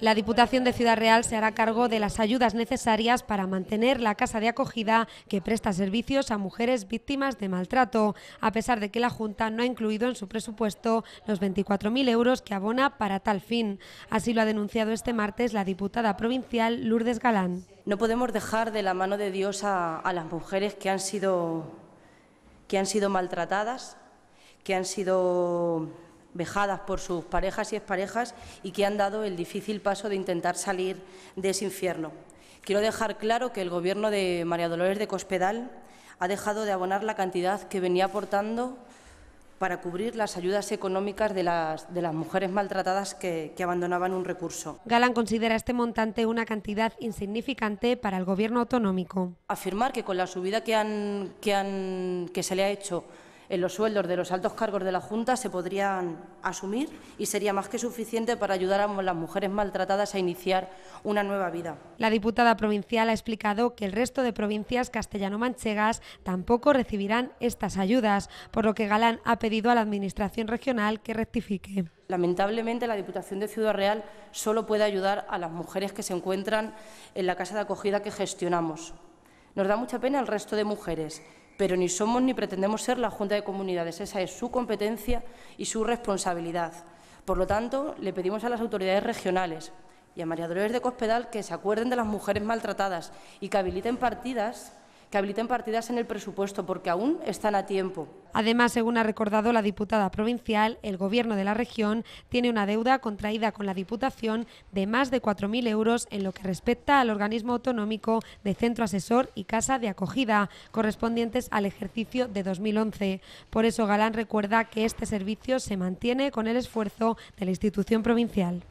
La Diputación de Ciudad Real se hará cargo de las ayudas necesarias para mantener la casa de acogida que presta servicios a mujeres víctimas de maltrato, a pesar de que la Junta no ha incluido en su presupuesto los 24.000 euros que abona para tal fin. Así lo ha denunciado este martes la diputada provincial Lourdes Galán. No podemos dejar de la mano de Dios a, las mujeres que han sido, que han sido maltratadas, que han sido vejadas por sus parejas y exparejas y que han dado el difícil paso de intentar salir de ese infierno. Quiero dejar claro que el Gobierno de María Dolores de Cospedal ha dejado de abonar la cantidad que venía aportando para cubrir las ayudas económicas de las, mujeres maltratadas que, abandonaban un recurso. Galán considera este montante una cantidad insignificante para el Gobierno autonómico. Afirmar que con la subida que, han, que, han, que se le ha hecho en los sueldos de los altos cargos de la Junta se podrían asumir y sería más que suficiente para ayudar a las mujeres maltratadas a iniciar una nueva vida. La diputada provincial ha explicado que el resto de provincias castellano-manchegas tampoco recibirán estas ayudas, por lo que Galán ha pedido a la Administración regional que rectifique. Lamentablemente, la Diputación de Ciudad Real solo puede ayudar a las mujeres que se encuentran en la casa de acogida que gestionamos. Nos da mucha pena el resto de mujeres, pero ni somos ni pretendemos ser la Junta de Comunidades. Esa es su competencia y su responsabilidad. Por lo tanto, le pedimos a las autoridades regionales y a María Dolores de Cospedal que se acuerden de las mujeres maltratadas y que habiliten partidas que habiliten partidas en el presupuesto porque aún están a tiempo. Además, según ha recordado la diputada provincial, el Gobierno de la región tiene una deuda contraída con la Diputación de más de 4.000 euros en lo que respecta al organismo autonómico de centro asesor y casa de acogida, correspondientes al ejercicio de 2011. Por eso, Galán recuerda que este servicio se mantiene con el esfuerzo de la institución provincial.